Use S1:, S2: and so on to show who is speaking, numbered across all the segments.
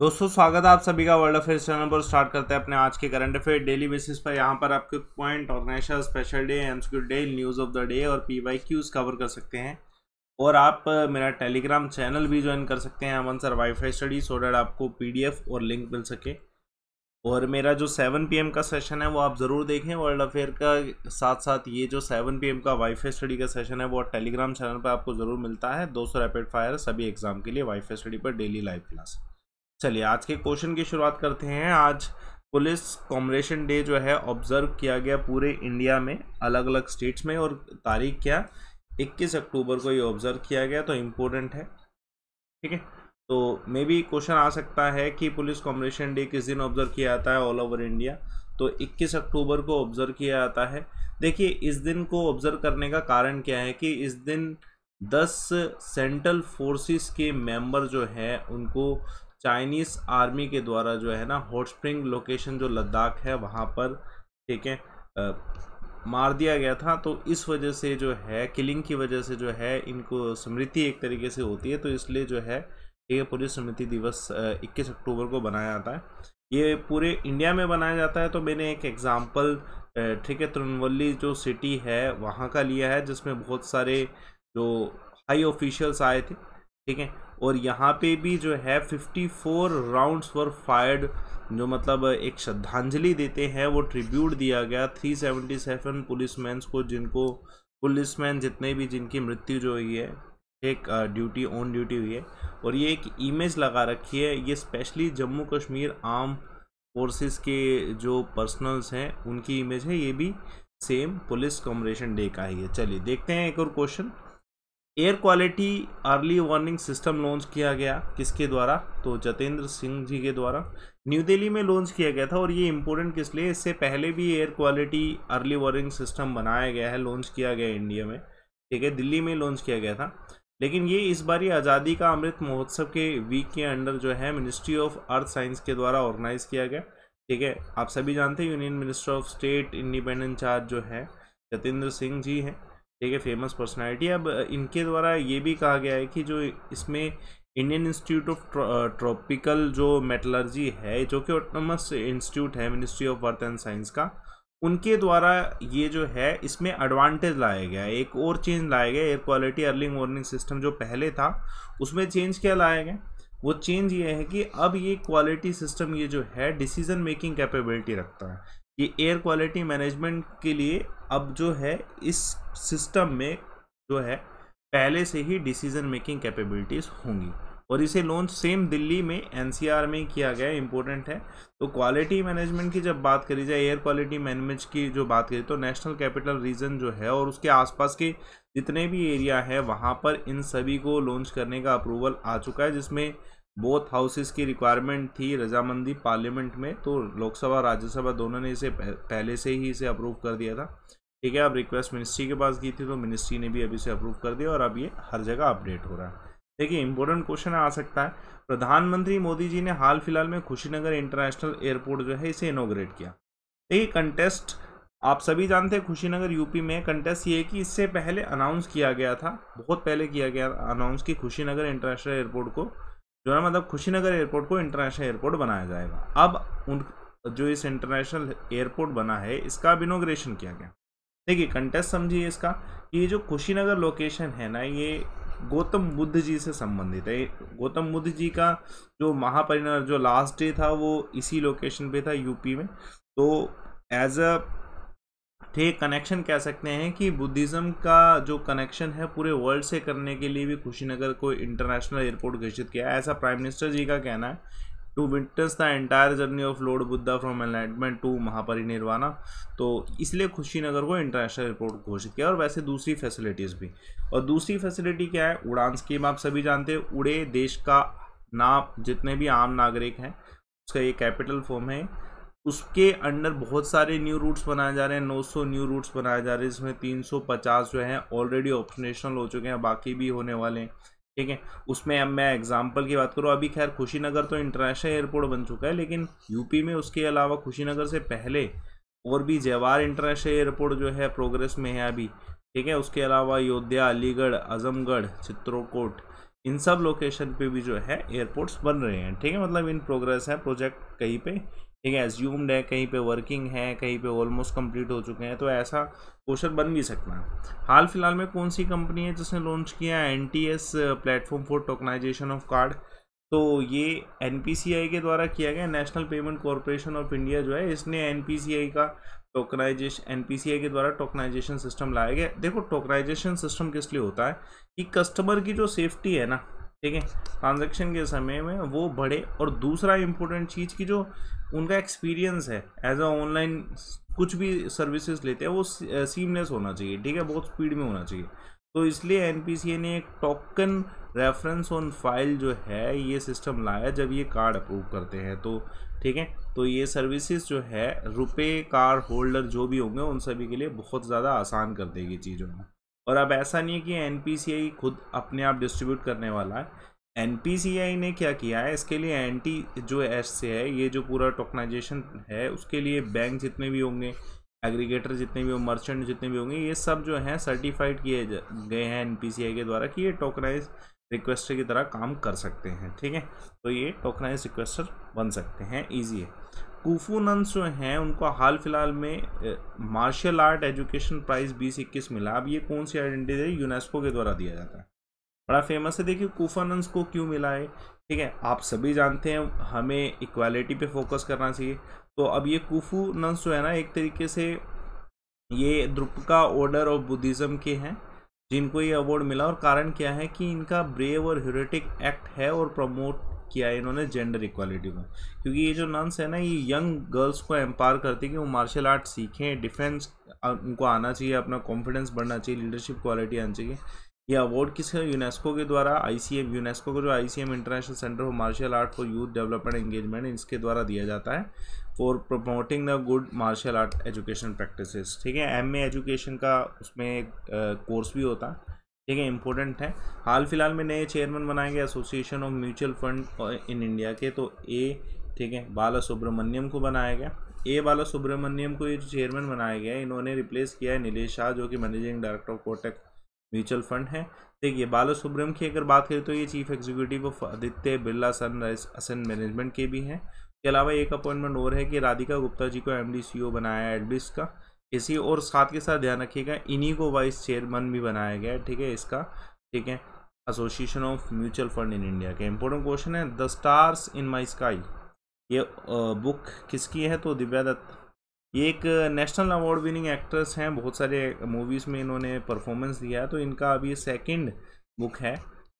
S1: दोस्तों स्वागत है आप सभी का वर्ल्ड अफेयर चैनल पर स्टार्ट करते हैं अपने आज के करंट अफेयर डेली बेसिस पर यहाँ पर आपके पॉइंट और special day M day news of the day और पी वाई क्यूज़ कवर कर सकते हैं और आप मेरा टेलीग्राम चैनल भी ज्वाइन कर सकते हैं Aman sir phi study so that आपको पी और लिंक मिल सके और मेरा जो सेवन पी का सेशन है वो आप ज़रूर देखें वर्ल्ड अफेयर का साथ साथ ये जो सेवन पी का फाई स्टडी का सेशन है वो टेलीग्राम चैनल पर आपको ज़रूर मिलता है दो सौ रैपिड फायर सभी एग्ज़ाम के लिए फाई स्टडी पर डेली लाइव क्लास चलिए आज के क्वेश्चन की शुरुआत करते हैं आज पुलिस कॉमरेशन डे जो है ऑब्जर्व किया गया पूरे इंडिया में अलग अलग स्टेट्स में और तारीख क्या 21 अक्टूबर को ये ऑब्जर्व किया गया तो इम्पोर्टेंट है ठीक है तो मे बी क्वेश्चन आ सकता है कि पुलिस कॉमरेशन डे किस दिन ऑब्जर्व किया जाता है ऑल ओवर इंडिया तो 21 अक्टूबर को ऑब्जर्व किया जाता है देखिए इस दिन को ऑब्जर्व करने का कारण क्या है कि इस दिन दस सेंट्रल फोर्सेस के मेंबर जो है उनको चाइनीज़ आर्मी के द्वारा जो है ना हॉट स्प्रिंग लोकेशन जो लद्दाख है वहाँ पर ठीक है मार दिया गया था तो इस वजह से जो है किलिंग की वजह से जो है इनको स्मृति एक तरीके से होती है तो इसलिए जो है ये पुलिस स्मृति दिवस 21 अक्टूबर को बनाया जाता है ये पूरे इंडिया में बनाया जाता है तो मैंने एक एग्ज़ाम्पल ठीक है तिरुनवली जो सिटी है वहाँ का लिया है जिसमें बहुत सारे जो हाई ऑफिशियल्स आए थे ठीक है और यहाँ पे भी जो है 54 राउंड्स वर फायर्ड जो मतलब एक श्रद्धांजलि देते हैं वो ट्रिब्यूट दिया गया 377 पुलिसमैन को जिनको पुलिसमैन जितने भी जिनकी मृत्यु जो हुई है एक ड्यूटी ऑन ड्यूटी हुई है और ये एक इमेज लगा रखी है ये specially Jammu Kashmir arm forces के जो पर्सनल्स हैं उनकी इमेज है ये भी सेम पुलिस कॉमरेशन डे का ही है चलिए देखते हैं एक और question air quality early warning system launch किया गया किसके द्वारा तो जतेंद्र सिंह जी के द्वारा न्यू दिल्ली में लॉन्च किया गया था और ये इम्पोर्टेंट किस लिए इससे पहले भी air quality early warning system बनाया गया है लॉन्च किया गया इंडिया में ठीक है दिल्ली में लॉन्च किया गया था लेकिन ये इस बारी आज़ादी का अमृत महोत्सव के वीक के अंडर जो है मिनिस्ट्री ऑफ अर्थ साइंस के द्वारा ऑर्गेनाइज किया गया ठीक है आप सभी जानते हैं union minister of state independent charge जो है जतेंद्र सिंह जी हैं ठीक है फेमस पर्सनालिटी अब इनके द्वारा ये भी कहा गया है कि जो इसमें इंडियन इंस्टीट्यूट ऑफ ट्रॉपिकल जो मेटलर्जी है जो कि ऑटोनमस इंस्टीट्यूट है ministry of earth and science का उनके द्वारा ये जो है इसमें एडवांटेज लाया गया एक और चेंज लाया गया air quality early warning system जो पहले था उसमें चेंज क्या लाया गया वो चेंज ये है कि अब ये क्वालिटी सिस्टम ये जो है डिसीजन मेकिंग कैपेबिलिटी रखता है ये एयर क्वालिटी मैनेजमेंट के लिए अब जो है इस सिस्टम में जो है पहले से ही डिसीजन मेकिंग कैपेबिलिटीज़ होंगी और इसे लॉन्च सेम दिल्ली में एनसीआर में किया गया इंपॉर्टेंट है तो क्वालिटी मैनेजमेंट की जब बात करी जाए एयर क्वालिटी मैनेजमेंट की जो बात करी तो नेशनल कैपिटल रीजन जो है और उसके आसपास के जितने भी एरिया हैं वहाँ पर इन सभी को लॉन्च करने का अप्रूवल आ चुका है जिसमें बोथ हाउसेस की रिक्वायरमेंट थी रजामंदी पार्लियामेंट में तो लोकसभा राज्यसभा दोनों ने इसे पहले से ही इसे अप्रूव कर दिया था ठीक है अब रिक्वेस्ट मिनिस्ट्री के पास की थी तो मिनिस्ट्री ने भी अभी इसे अप्रूव कर दिया और अब ये हर जगह अपडेट हो रहा है देखिए इंपॉर्टेंट क्वेश्चन आ सकता है प्रधानमंत्री मोदी जी ने हाल फिलहाल में खुशीनगर इंटरनेशनल एयरपोर्ट जो है इसे इनोग्रेट किया देखिए कंटेस्ट आप सभी जानते हैं खुशीनगर यूपी में कंटेस्ट ये कि इससे पहले अनाउंस किया गया था बहुत पहले किया गया अनाउंस कि खुशीनगर इंटरनेशनल एयरपोर्ट को जो है मतलब खुशीनगर एयरपोर्ट को इंटरनेशनल एयरपोर्ट बनाया जाएगा अब उन जो इस इंटरनेशनल एयरपोर्ट बना है इसका अब इनोग्रेशन किया गया देखिए कंटेस्ट समझिए इसका कि ये जो कुशीनगर लोकेशन है ना ये गौतम बुद्ध जी से संबंधित है गौतम बुद्ध जी का जो महापरिनिर्वाण जो लास्ट डे था वो इसी लोकेशन पे था यूपी में तो एज अ ठीक कनेक्शन कह सकते हैं कि बुद्धिज़्म का जो कनेक्शन है पूरे वर्ल्ड से करने के लिए भी कुशीनगर को इंटरनेशनल एयरपोर्ट घोषित किया ऐसा प्राइम मिनिस्टर जी का कहना है to witness the entire journey of lord Buddha from enlightenment to Mahaparinirvana तो इसलिए खुशीनगर को इंटरनेशनल एयरपोर्ट घोषित किया और वैसे दूसरी फैसिलिटीज़ भी और दूसरी फैसिलिटी क्या है उड़ान स्कीम आप सभी जानते हैं उड़े देश का नाम जितने भी आम नागरिक हैं उसका ये कैपिटल फॉर्म है उसके अंडर बहुत सारे न्यू रूट्स बनाए जा रहे हैं 900 न्यू रूट्स बनाए जा रहे हैं जिसमें 350 जो हैं ऑलरेडी ऑप्शनेशनल हो चुके हैं बाकी भी होने वाले हैं ठीक है उसमें अब मैं एग्जांपल की बात करूँ अभी खैर खुशीनगर तो इंटरनेशनल एयरपोर्ट बन चुका है लेकिन यूपी में उसके अलावा खुशीनगर से पहले और भी जवाहर इंटरनेशनल एयरपोर्ट जो है प्रोग्रेस में है अभी ठीक है उसके अलावा अयोध्या अलीगढ़ आजमगढ़ चित्रोकोट इन सब लोकेशन पे भी जो है एयरपोर्ट्स बन रहे हैं ठीक है मतलब इन प्रोग्रेस है प्रोजेक्ट कहीं पे ठीक है एज्यूम्ड है कहीं पे वर्किंग है कहीं पे ऑलमोस्ट कंप्लीट हो चुके हैं तो ऐसा क्वेश्चन बन भी सकता है हाल फिलहाल में कौन सी कंपनी है जिसने लॉन्च किया है an platform for tokenization of card तो ये एन के द्वारा किया गया national payment corporation of India जो है इसने एन का टोकनाइजेशन एन के द्वारा टोकनाइजेशन सिस्टम लाया गया देखो टोकनाइजेशन सिस्टम किस लिए होता है कि कस्टमर की जो सेफ्टी है ना ठीक है ट्रांजेक्शन के समय में वो बढ़े और दूसरा इम्पोर्टेंट चीज़ की जो उनका एक्सपीरियंस है एज अ ऑनलाइन कुछ भी सर्विसेज लेते हैं वो सीमलेस होना चाहिए ठीक है बहुत स्पीड में होना चाहिए तो इसलिए एन ने एक टोकन रेफरेंस ऑन फाइल जो है ये सिस्टम लाया जब ये कार्ड अप्रूव करते हैं तो ठीक है तो ये सर्विसेज जो है रुपए कार्ड होल्डर जो भी होंगे उन सभी के लिए बहुत ज़्यादा आसान कर देगी चीज़ों में और अब ऐसा नहीं है कि एन खुद अपने आप डिस्ट्रीब्यूट करने वाला है एन ने क्या किया है इसके लिए एंटी जो एस से है ये जो पूरा टोकनाइजेशन है उसके लिए बैंक जितने भी होंगे एग्रीगेटर जितने भी होंगे मर्चेंट जितने भी होंगे ये सब जो हैं सर्टिफाइड किए गए हैं एन के द्वारा कि ये टोकनाइज रिक्वेस्टर की तरह काम कर सकते हैं ठीक है तो ये टोकनाइज रिक्वेस्टर बन सकते हैं ईजी है कूफू नंस जो हैं उनको हाल फिलहाल में मार्शल आर्ट एजुकेशन प्राइज़ बीस इक्कीस मिला अब ये कौन सी आइडेंटिटी है यूनेस्को के द्वारा दिया जाता है बड़ा फेमस है देखिए कूफा नंस को क्यों मिला है ठीक है आप सभी जानते हैं हमें इक्वालिटी पे फोकस करना चाहिए तो अब ये कूफू नंस जो है ना एक तरीके से ये द्रुपका ऑर्डर ऑफ बुद्धिज़्म के हैं जिनको ये अवार्ड मिला और कारण क्या है कि इनका ब्रेव और ह्यूरेटिक एक्ट है और प्रमोट किया है इन्होंने जेंडर इक्वालिटी में क्योंकि ये जो नन्स है ना ये यंग गर्ल्स को एम्पावर करती है कि वो मार्शल आर्ट सीखें डिफेंस उनको आना चाहिए अपना कॉन्फिडेंस बढ़ना चाहिए लीडरशिप क्वालिटी आनी चाहिए यह अवार्ड किसके यूनेस्को के द्वारा आईसीएम यूनेस्को का जो ICM international centre for martial art for youth development engagement इसके द्वारा दिया जाता है for promoting the good martial art education practices ठीक है एम एजुकेशन का उसमें कोर्स भी होता है ठीक है इम्पोर्टेंट है हाल फिलहाल में नए चेयरमैन बनाए गए association of mutual fund in India के तो ए ठीक है बाला सुब्रमण्यम को बनाया गया ए बाला सुब्रमण्यम को ये चेयरमैन बनाया गया इन्होंने रिप्लेस किया है नीलेश शाह जो कि managing director of Kotak mutual fund है देखिए बाला सुब्रम की अगर बात करें तो ये chief executive of Aditya Birla sunrise asset management के भी हैं इसके अलावा एक अपॉइंटमेंट और है कि राधिका गुप्ता जी को एम डी बनाया है एडबिस का इसी और साथ के साथ ध्यान रखिएगा इन्हीं को वाइस चेयरमैन भी बनाया गया है ठीक है इसका ठीक है association of mutual fund in India के इंपॉर्टेंट क्वेश्चन है the stars in my sky ये बुक किसकी है तो दिव्या दत्त ये एक नेशनल अवार्ड विनिंग एक्ट्रेस हैं बहुत सारे मूवीज़ में इन्होंने परफॉर्मेंस दिया है तो इनका अभी सेकंड बुक है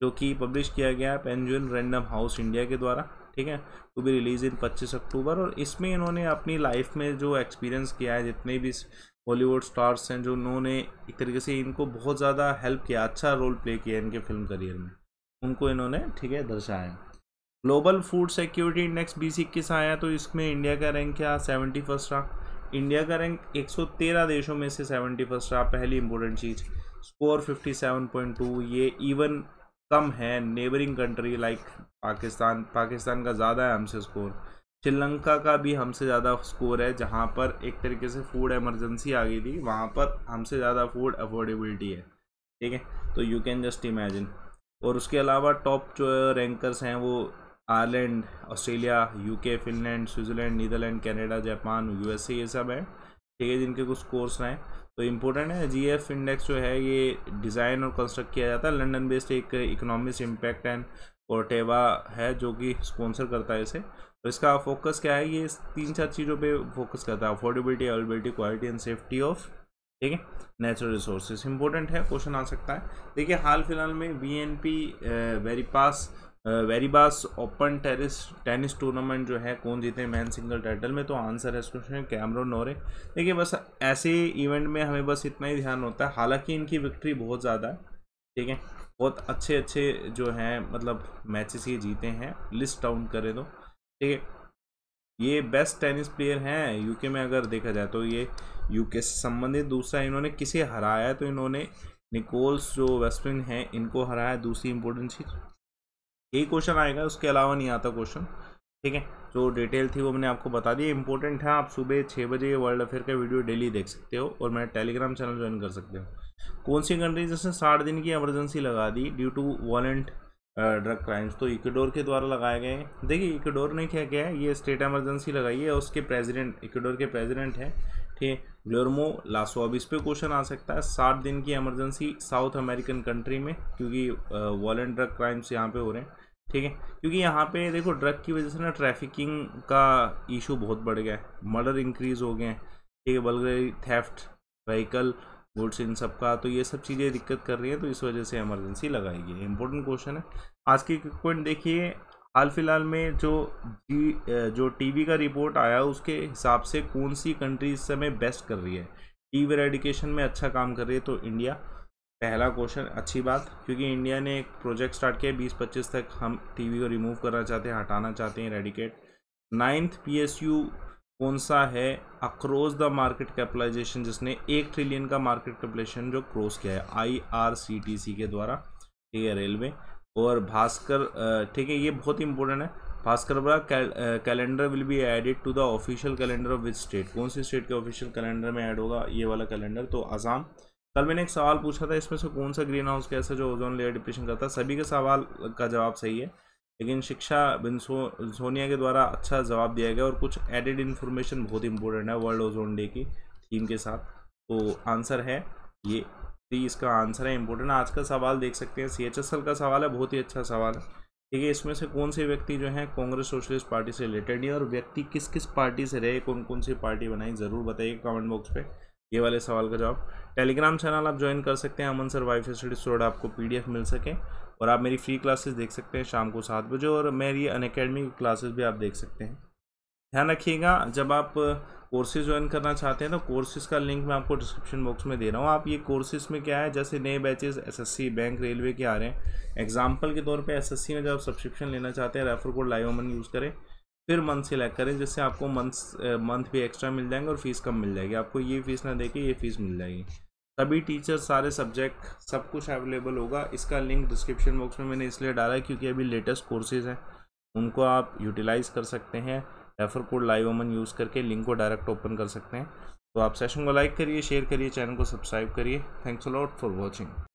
S1: जो कि पब्लिश किया गया पेंजुन रैंडम हाउस इंडिया के द्वारा ठीक है to be release in 25 October और इसमें इन्होंने अपनी लाइफ में जो एक्सपीरियंस किया है जितने भी बॉलीवुड स्टार्स हैं जो उन्होंने एक तरीके से इनको बहुत ज़्यादा हेल्प किया अच्छा रोल प्ले किया इनके फिल्म करियर में उनको इन्होंने ठीक है दर्शाया ग्लोबल फूड सिक्योरिटी इंडेक्स बीस इक्कीस आया तो इसमें इंडिया का रैंक क्या सेवेंटी फर्स्ट रहा इंडिया का रैंक 113 देशों में से सेवेंटी फर्स्ट रहा पहली इंपॉर्टेंट चीज़ स्कोर 57.2 ये इवन कम है neighbouring country like Pakistan Pakistan का ज़्यादा है हमसे स्कोर श्रीलंका का भी हमसे ज़्यादा स्कोर है जहाँ पर एक तरीके से फूड एमरजेंसी आ गई थी वहाँ पर हमसे ज़्यादा फूड अफोर्डेबिलिटी है ठीक है तो यू कैन जस्ट इमेजिन और उसके अलावा टॉप जो रैंकर्स हैं वो Ireland Australia UK Finland Switzerland Netherland Canada Japan USA ये सब हैं ठीक है जिनके कुछ स्कोर्स हैं तो इम्पोर्टेंट है जी एफ इंडेक्स जो है ये डिज़ाइन और कंस्ट्रक्ट किया जाता है लंडन बेस्ड एक इकोनॉमिक इम्पैक्ट एंड कोर्टेवा है जो कि स्पॉन्सर करता है इसे तो इसका फोकस क्या है ये तीन चार चीज़ों पे फोकस करता है affordability availability quality and safety of ठीक है नेचुरल रिसोर्सेज इंपॉर्टेंट है क्वेश्चन आ सकता है देखिए हाल फिलहाल में B N P Paribas Paribas open tennis tennis tournament जो है कौन जीते हैं मैन सिंगल टाइटल में तो आंसर है इस क्वेश्चन कैमरोन नोरे देखिए बस ऐसे इवेंट में हमें बस इतना ही ध्यान होता है हालांकि इनकी विक्ट्री बहुत ज़्यादा है ठीक है बहुत अच्छे अच्छे जो हैं मतलब मैचेस ये जीते हैं लिस्ट डाउन करें तो ठीक है ये बेस्ट टेनिस प्लेयर हैं यूके में अगर देखा जाए तो ये यूके से संबंधित दूसरा इन्होंने किसे हराया तो इन्होंने निकोल्स जो वेस्टर्न हैं इनको हराया दूसरी इंपॉर्टेंट चीज़ यही क्वेश्चन आएगा उसके अलावा नहीं आता क्वेश्चन ठीक है जो डिटेल थी वो मैंने आपको बता दी इंपॉर्टेंट है आप सुबह छः बजे ये वर्ल्ड अफेयर का वीडियो डेली देख सकते हो और मैं टेलीग्राम चैनल ज्वाइन कर सकते हो कौन सी कंट्री जिसने साठ दिन की एमरजेंसी लगा दी due to violent drug crimes तो इक्वेडोर के द्वारा लगाए गए हैं देखिए इक्डोर ने क्या किया है ये स्टेट एमरजेंसी लगाई है उसके प्रेजिडेंट इक्वेडोर के प्रेजिडेंट हैं ठीक है ग्लोरमो लासो अब इस पर क्वेश्चन आ सकता है साठ दिन की एमरजेंसी साउथ अमेरिकन कंट्री में क्योंकि वॉलेंट ड्रग क्राइम्स यहाँ पर हो रहे हैं ठीक है क्योंकि यहाँ पे देखो ड्रग की वजह से ना ट्रैफिकिंग का इशू बहुत बढ़ गया है मर्डर इंक्रीज़ हो गए हैं ठीक है बल्कि थेफ्ट व्हीकल गुड्स इन सब का तो ये सब चीज़ें दिक्कत कर रही हैं तो इस वजह से एमरजेंसी लगाई गई इंपॉर्टेंट क्वेश्चन है आज की पॉइंट देखिए हाल फिलहाल में जो जो टीवी का रिपोर्ट आया उसके हिसाब से कौन सी कंट्री इस समय बेस्ट कर रही है टीवी रेडिकेशन में अच्छा काम कर रही है तो इंडिया पहला क्वेश्चन अच्छी बात क्योंकि इंडिया ने एक प्रोजेक्ट स्टार्ट किया बीस पच्चीस तक हम टीवी को रिमूव करना चाहते हैं हटाना चाहते हैं रेडिकेट नाइन्थ पीएसयू कौन सा है अक्रॉस द मार्केट कैपिटलाइजेशन जिसने एक ट्रिलियन का मार्केट कैपिटलाइजेशन जो क्रॉस किया है आईआरसीटीसी के द्वारा ठीक है रेलवे और भास्कर ठीक है ये बहुत ही इंपॉर्टेंट है Bhaskarabda calendar will be added to the official calendar of which state कौन सी स्टेट के ऑफिशियल कैलेंडर में ऐड होगा ये वाला कैलेंडर तो आसाम कल मैंने एक सवाल पूछा था इसमें से कौन सा ग्रीन हाउस गैस है जो ओजोन लेयर डिप्रेशन करता है सभी के सवाल का जवाब सही है लेकिन शिक्षा बिनसो सोनिया के द्वारा अच्छा जवाब दिया गया और कुछ एडेड इन्फॉर्मेशन बहुत इंपॉर्टेंट है वर्ल्ड ओजोन डे की थीम के साथ तो आंसर है ये थ्री इसका आंसर है इम्पोर्टेंट आज का सवाल देख सकते हैं सी का सवाल है बहुत ही अच्छा सवाल है ठीक है इसमें से कौन से व्यक्ति जो है कांग्रेस सोशलिस्ट पार्टी से रिलेटेड है और व्यक्ति किस किस पार्टी से रहे कौन कौन सी पार्टी बनाई ज़रूर बताइए कमेंट बॉक्स पर ये वाले सवाल का जवाब टेलीग्राम चैनल आप ज्वाइन कर सकते हैं अमन सर वाई स्टडी स्टोर आपको पीडीएफ मिल सके और आप मेरी फ्री क्लासेस देख सकते हैं शाम को सात बजे और मेरी अन अकेडमी क्लासेज भी आप देख सकते हैं ध्यान रखिएगा जब आप कोर्सेज ज्वाइन करना चाहते हैं तो कोर्सेज का लिंक मैं आपको डिस्क्रिप्शन बॉक्स में दे रहा हूँ आप ये कोर्सेज में क्या है जैसे नए बैचेस एसएससी बैंक रेलवे के आ रहे हैं एग्जाम्पल के तौर पे एसएससी में जब आप सब्सक्रिप्शन लेना चाहते हैं refer code live Aman use करें फिर मंथ सिलेक्ट करें जिससे आपको मंथ मंथ भी एक्स्ट्रा मिल जाएंगे और फीस कम मिल जाएगी आपको ये फीस ना देके ये फीस मिल जाएगी सभी टीचर सारे सब्जेक्ट सब कुछ अवेलेबल होगा इसका लिंक डिस्क्रिप्शन बॉक्स में मैंने इसलिए डाला है क्योंकि अभी लेटेस्ट कोर्सेज़ हैं उनको आप यूटिलाइज़ कर सकते हैं refer code live Aman use करके लिंक को डायरेक्ट ओपन कर सकते हैं तो आप सेशन को लाइक करिए शेयर करिए चैनल को सब्सक्राइब करिए thanks a lot for watching